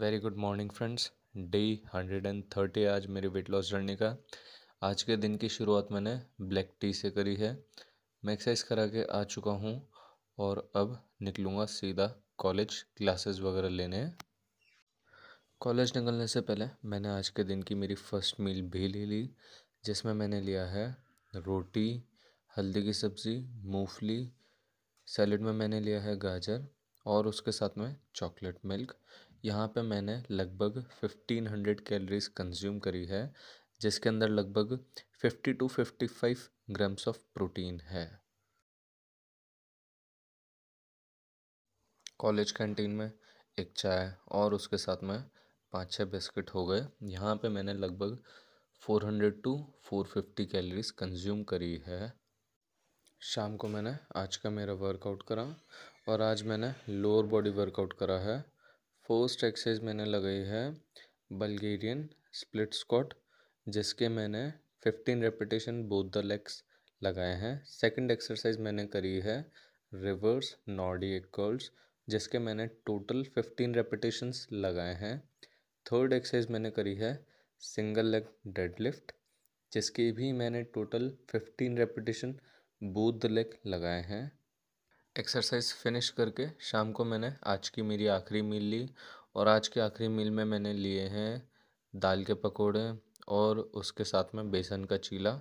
very good morning friends day hundred and thirty आज मेरी weight loss journey का आज के दिन की शुरुआत मैंने ब्लैक टी से करी है मैं एक्सरसाइज करा के आ चुका हूँ और अब निकलूँगा सीधा कॉलेज क्लासेस वगैरह लेने कॉलेज निकलने से पहले मैंने आज के दिन की मेरी फ़र्स्ट मील भी ले ली जिसमें मैंने लिया है रोटी हल्दी की सब्ज़ी मूंगफली सैलड में मैंने लिया है गाजर और उसके साथ में चॉकलेट मिल्क यहाँ पे मैंने लगभग फिफ्टीन हंड्रेड कैलोरीज कंज्यूम करी है जिसके अंदर लगभग fifty to fifty five grams of protein है कॉलेज कैंटीन में एक चाय और उसके साथ में पाँच छः बिस्किट हो गए यहाँ पे मैंने लगभग four hundred to four fifty calories consume करी है शाम को मैंने आज का मेरा वर्कआउट करा और आज मैंने लोअर बॉडी वर्कआउट करा है फर्स्ट एक्सरसाइज मैंने लगाई है बल्गेरियन स्प्लिट स्कॉट जिसके मैंने fifteen repetition both the legs लगाए हैं सेकंड एक्सरसाइज मैंने करी है रिवर्स नॉडी कर्ल्स जिसके मैंने टोटल फिफ्टीन रेपिटेशंस लगाए हैं थर्ड एक्सरसाइज मैंने करी है सिंगल लेग डेडलिफ्ट जिसके भी मैंने total fifteen repetition both the leg लगाए हैं एक्सरसाइज फिनिश करके शाम को मैंने आज की मेरी आखिरी मील ली और आज के आखिरी मील में मैंने लिए हैं दाल के पकोड़े और उसके साथ में बेसन का चीला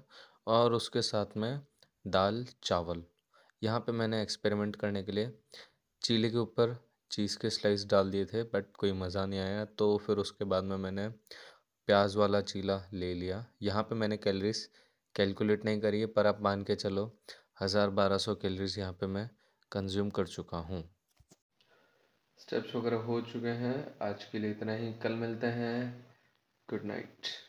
और उसके साथ में दाल चावल यहाँ पे मैंने एक्सपेरिमेंट करने के लिए चीले के ऊपर चीज़ के स्लाइस डाल दिए थे बट कोई मज़ा नहीं आया तो फिर उसके बाद में मैंने प्याज वाला चीला ले लिया यहाँ पे मैंने कैलरीज कैलकुलेट नहीं करी है पर आप मान के चलो हज़ार बारह सौ कैलरीज यहाँ पे मैं कंज्यूम कर चुका हूँ स्टेप्स वगैरह हो चुके हैं आज के लिए इतना ही कल मिलते हैं गुड नाइट